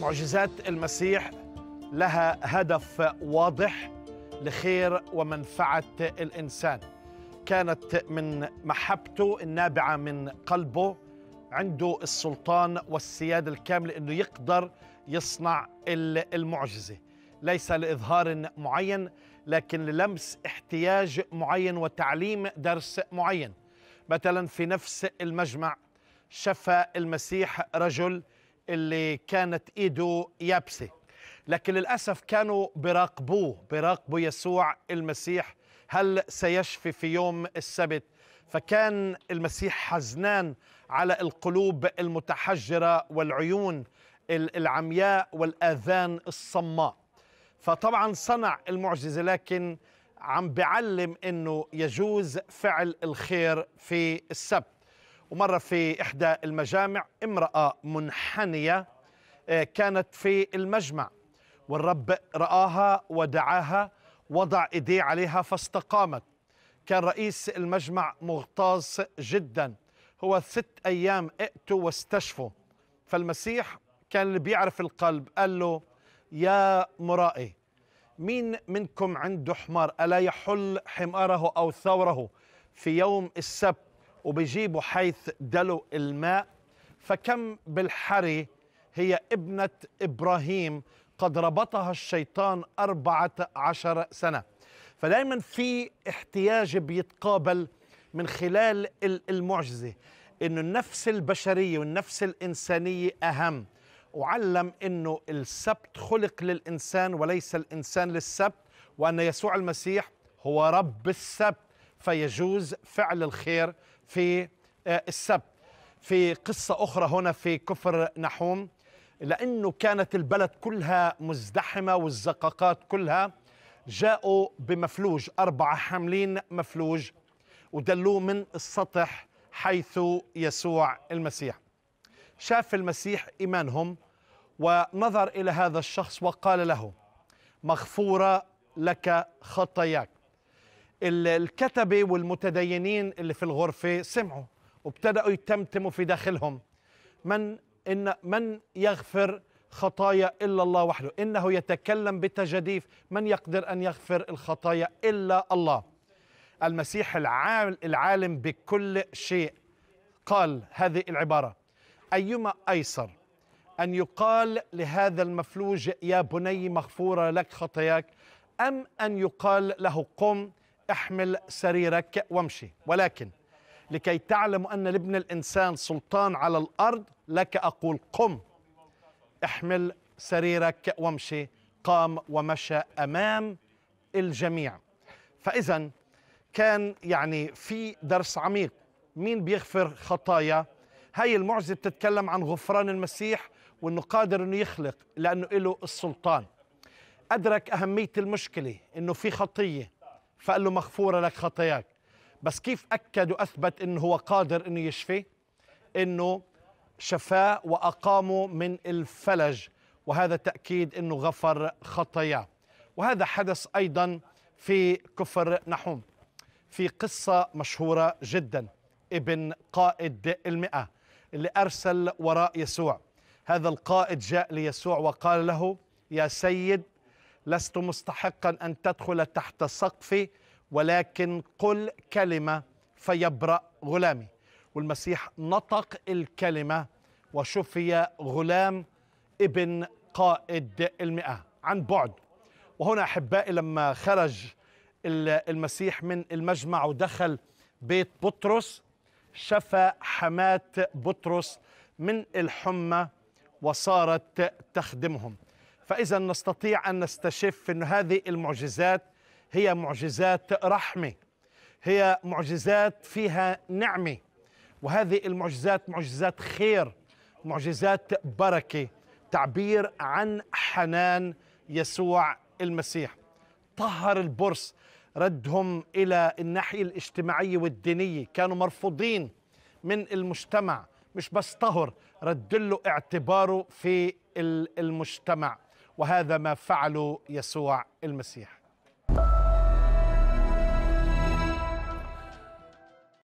معجزات المسيح لها هدف واضح لخير ومنفعه الانسان كانت من محبته النابعه من قلبه عنده السلطان والسياده الكامله انه يقدر يصنع المعجزه ليس لاظهار معين لكن للمس احتياج معين وتعليم درس معين مثلا في نفس المجمع شفى المسيح رجل اللي كانت ايده يابسه لكن للاسف كانوا بيراقبوه بيراقبوا يسوع المسيح هل سيشفي في يوم السبت فكان المسيح حزنان على القلوب المتحجره والعيون العمياء والاذان الصماء فطبعا صنع المعجزه لكن عم بعلم انه يجوز فعل الخير في السبت ومرة في إحدى المجامع امرأة منحنية آه، كانت في المجمع والرب رآها ودعاها وضع إيديه عليها فاستقامت كان رئيس المجمع مغتاظ جدا هو ست أيام ائتوا واستشفوا فالمسيح كان اللي بيعرف القلب قال له يا مرائي مين منكم عنده حمار ألا يحل حماره أو ثوره في يوم السبت وبيجيبوا حيث دلو الماء فكم بالحري هي ابنة إبراهيم قد ربطها الشيطان أربعة عشر سنة فدايما في احتياج بيتقابل من خلال المعجزة أنه النفس البشرية والنفس الإنسانية أهم وعلم أنه السبت خلق للإنسان وليس الإنسان للسبت وأن يسوع المسيح هو رب السبت فيجوز فعل الخير في آه، السبت في قصة أخرى هنا في كفر نحوم لأنه كانت البلد كلها مزدحمة والزقاقات كلها جاءوا بمفلوج أربعة حاملين مفلوج ودلوه من السطح حيث يسوع المسيح شاف المسيح إيمانهم ونظر إلى هذا الشخص وقال له مغفورة لك خطاياك الكتبة والمتدينين اللي في الغرفة سمعوا وابتدأوا يتمتموا في داخلهم من إن من يغفر خطايا إلا الله وحده إنه يتكلم بتجديف من يقدر أن يغفر الخطايا إلا الله المسيح العالم بكل شيء قال هذه العبارة أيما أيسر أن يقال لهذا المفلوج يا بني مغفورة لك خطاياك أم أن يقال له قم احمل سريرك وامشي ولكن لكي تعلم أن لابن الإنسان سلطان على الأرض لك أقول قم احمل سريرك وامشي قام ومشى أمام الجميع فإذا كان يعني في درس عميق مين بيغفر خطايا هاي المعجزة بتتكلم عن غفران المسيح وأنه قادر أنه يخلق لأنه له السلطان أدرك أهمية المشكلة أنه في خطية فقال له مغفورة لك خطاياك بس كيف أكد وأثبت أنه هو قادر أنه يشفي أنه شفاه وأقامه من الفلج وهذا تأكيد أنه غفر خطاياه وهذا حدث أيضا في كفر نحوم في قصة مشهورة جدا ابن قائد المئة اللي أرسل وراء يسوع هذا القائد جاء ليسوع وقال له يا سيد لست مستحقا ان تدخل تحت سقفي ولكن قل كلمه فيبرا غلامي والمسيح نطق الكلمه وشفي غلام ابن قائد المئه عن بعد وهنا احبائي لما خرج المسيح من المجمع ودخل بيت بطرس شفى حماه بطرس من الحمى وصارت تخدمهم فإذا نستطيع أن نستشف أن هذه المعجزات هي معجزات رحمة هي معجزات فيها نعمة وهذه المعجزات معجزات خير معجزات بركة تعبير عن حنان يسوع المسيح طهر البرص ردهم إلى الناحية الاجتماعية والدينية كانوا مرفوضين من المجتمع مش بس طهر رد له اعتباره في المجتمع وهذا ما فعله يسوع المسيح